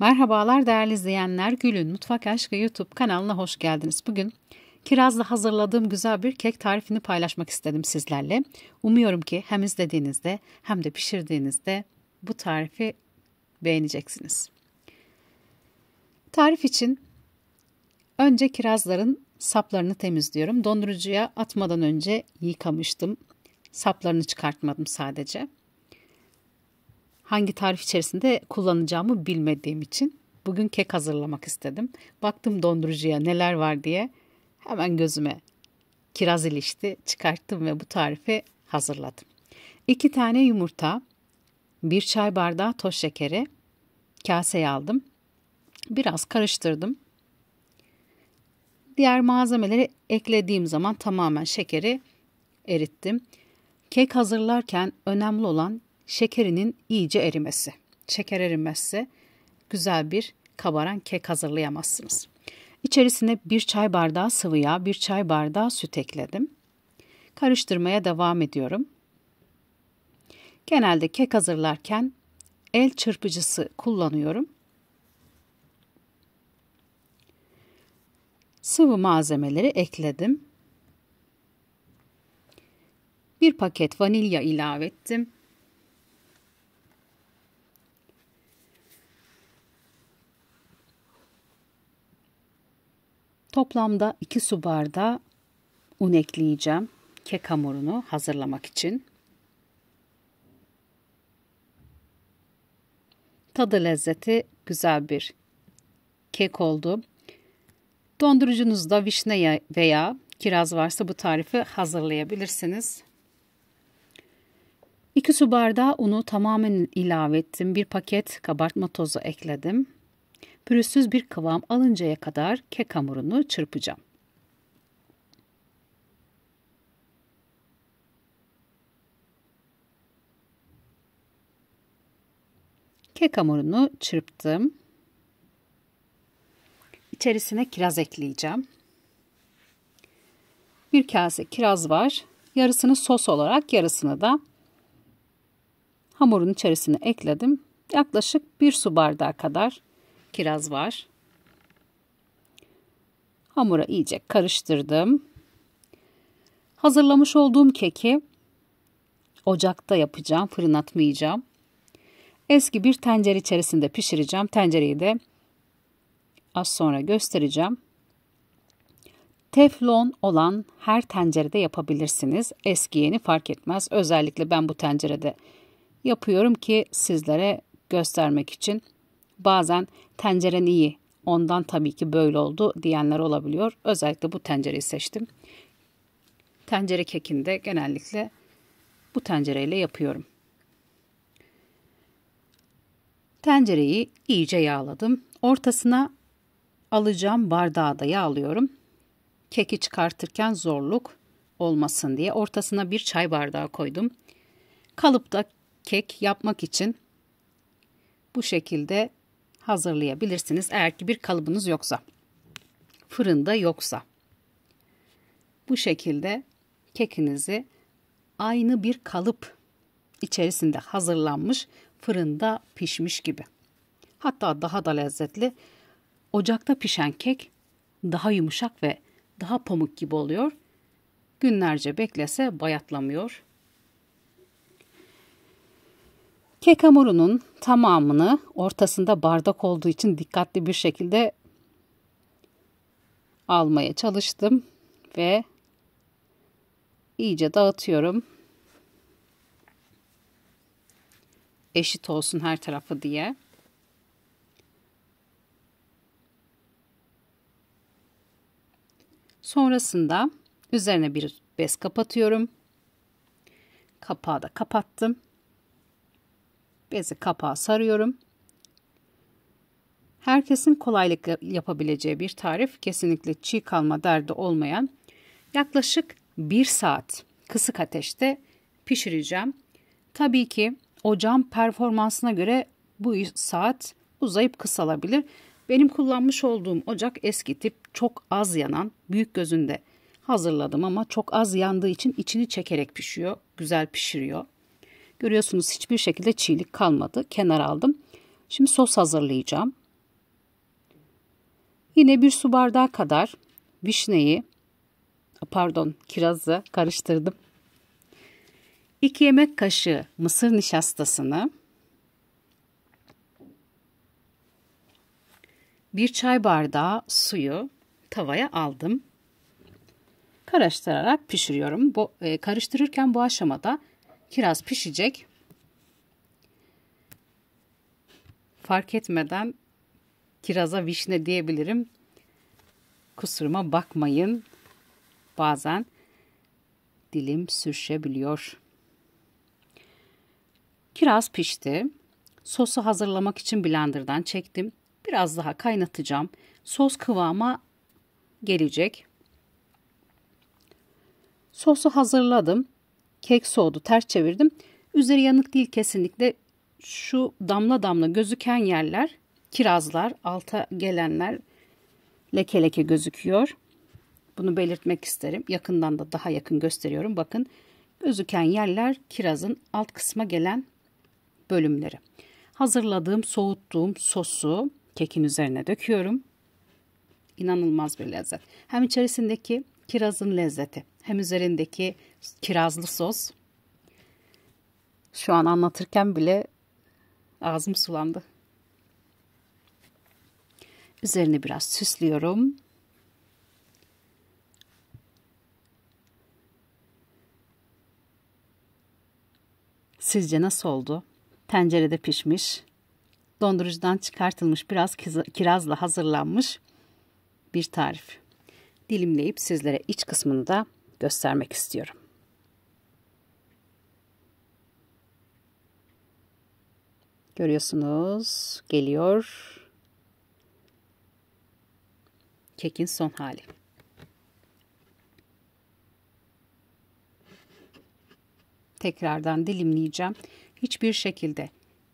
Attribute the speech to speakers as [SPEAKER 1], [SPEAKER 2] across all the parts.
[SPEAKER 1] Merhabalar değerli izleyenler, Gül'ün Mutfak Aşkı YouTube kanalına hoş geldiniz. Bugün kirazla hazırladığım güzel bir kek tarifini paylaşmak istedim sizlerle. Umuyorum ki hem izlediğinizde hem de pişirdiğinizde bu tarifi beğeneceksiniz. Tarif için önce kirazların saplarını temizliyorum. Dondurucuya atmadan önce yıkamıştım. Saplarını çıkartmadım sadece hangi tarif içerisinde kullanacağımı bilmediğim için bugün kek hazırlamak istedim. Baktım dondurucuya neler var diye hemen gözüme kiraz ilişti çıkarttım ve bu tarifi hazırladım. 2 tane yumurta, 1 çay bardağı toz şekeri kaseye aldım. Biraz karıştırdım. Diğer malzemeleri eklediğim zaman tamamen şekeri erittim. Kek hazırlarken önemli olan şekerinin iyice erimesi. Şeker erimezse güzel bir kabaran kek hazırlayamazsınız. İçerisine bir çay bardağı sıvı yağ, bir çay bardağı süt ekledim. Karıştırmaya devam ediyorum. Genelde kek hazırlarken el çırpıcısı kullanıyorum. Sıvı malzemeleri ekledim. Bir paket vanilya ilave ettim. Toplamda 2 su bardağı un ekleyeceğim kek hamurunu hazırlamak için. Tadı lezzeti güzel bir kek oldu. Dondurucunuzda vişne veya kiraz varsa bu tarifi hazırlayabilirsiniz. 2 su bardağı unu tamamen ilave ettim. Bir paket kabartma tozu ekledim pürüzsüz bir kıvam alıncaya kadar kek hamurunu çırpacağım. Kek hamurunu çırptım. İçerisine kiraz ekleyeceğim. Bir kase kiraz var. Yarısını sos olarak yarısını da hamurun içerisine ekledim. Yaklaşık bir su bardağı kadar kiraz var. Hamura iyice karıştırdım. Hazırlamış olduğum keki ocakta yapacağım, fırın atmayacağım. Eski bir tencere içerisinde pişireceğim. Tencereyi de az sonra göstereceğim. Teflon olan her tencerede yapabilirsiniz. Eski yeni fark etmez. Özellikle ben bu tencerede yapıyorum ki sizlere göstermek için. Bazen Tenceren iyi. Ondan tabii ki böyle oldu diyenler olabiliyor. Özellikle bu tencereyi seçtim. Tencere kekinde genellikle bu tencereyle yapıyorum. Tencereyi iyice yağladım. Ortasına alacağım bardağı da yağlıyorum. Keki çıkartırken zorluk olmasın diye ortasına bir çay bardağı koydum. Kalıpta kek yapmak için bu şekilde hazırlayabilirsiniz eğer ki bir kalıbınız yoksa. Fırında yoksa. Bu şekilde kekinizi aynı bir kalıp içerisinde hazırlanmış fırında pişmiş gibi. Hatta daha da lezzetli. Ocakta pişen kek daha yumuşak ve daha pamuk gibi oluyor. Günlerce beklese bayatlamıyor Kek hamurunun tamamını ortasında bardak olduğu için dikkatli bir şekilde almaya çalıştım ve iyice dağıtıyorum. Eşit olsun her tarafı diye. Sonrasında üzerine bir bez kapatıyorum. Kapağı da kapattım. Bezi kapağı sarıyorum. Herkesin kolaylıkla yapabileceği bir tarif kesinlikle çiğ kalma derdi olmayan yaklaşık 1 saat kısık ateşte pişireceğim. Tabii ki ocağın performansına göre bu saat uzayıp kısalabilir. Benim kullanmış olduğum ocak eski tip çok az yanan büyük gözünde hazırladım ama çok az yandığı için içini çekerek pişiyor, güzel pişiriyor. Görüyorsunuz hiçbir şekilde çiğlik kalmadı. Kenara aldım. Şimdi sos hazırlayacağım. Yine bir su bardağı kadar vişneyi, pardon kirazı karıştırdım. 2 yemek kaşığı mısır nişastasını, 1 çay bardağı suyu tavaya aldım. Karıştırarak pişiriyorum. Bu, e, karıştırırken bu aşamada Kiraz pişecek. Fark etmeden kiraza vişne diyebilirim. Kusuruma bakmayın. Bazen dilim sürüşebiliyor. Kiraz pişti. Sosu hazırlamak için blenderdan çektim. Biraz daha kaynatacağım. Sos kıvama gelecek. Sosu hazırladım. Kek soğudu ters çevirdim. Üzeri yanık değil kesinlikle. Şu damla damla gözüken yerler kirazlar, alta gelenler leke leke gözüküyor. Bunu belirtmek isterim. Yakından da daha yakın gösteriyorum. Bakın gözüken yerler kirazın alt kısma gelen bölümleri. Hazırladığım, soğuttuğum sosu kekin üzerine döküyorum. İnanılmaz bir lezzet. Hem içerisindeki kirazın lezzeti hem üzerindeki kirazlı sos. Şu an anlatırken bile ağzım sulandı. Üzerini biraz süslüyorum. Sizce nasıl oldu? Tencerede pişmiş, dondurucudan çıkartılmış biraz kirazla hazırlanmış bir tarif. Dilimleyip sizlere iç kısmını da göstermek istiyorum. Görüyorsunuz geliyor. Kekin son hali. Tekrardan dilimleyeceğim. Hiçbir şekilde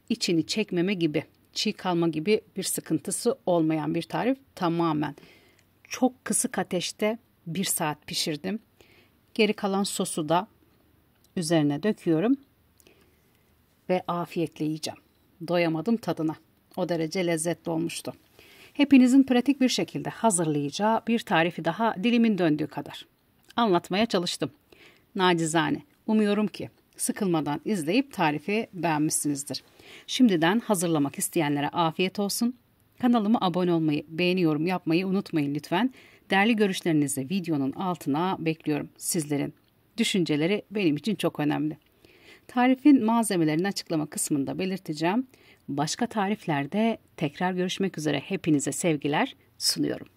[SPEAKER 1] içini çekmeme gibi, çiğ kalma gibi bir sıkıntısı olmayan bir tarif tamamen. Çok kısık ateşte bir saat pişirdim. Geri kalan sosu da üzerine döküyorum ve afiyetle yiyeceğim. Doyamadım tadına. O derece lezzetli olmuştu. Hepinizin pratik bir şekilde hazırlayacağı bir tarifi daha dilimin döndüğü kadar. Anlatmaya çalıştım. Nacizane. Umuyorum ki sıkılmadan izleyip tarifi beğenmişsinizdir. Şimdiden hazırlamak isteyenlere afiyet olsun. Kanalıma abone olmayı, beğeni yorum yapmayı unutmayın lütfen. Değerli görüşlerinizi videonun altına bekliyorum sizlerin. Düşünceleri benim için çok önemli. Tarifin malzemelerini açıklama kısmında belirteceğim. Başka tariflerde tekrar görüşmek üzere hepinize sevgiler sunuyorum.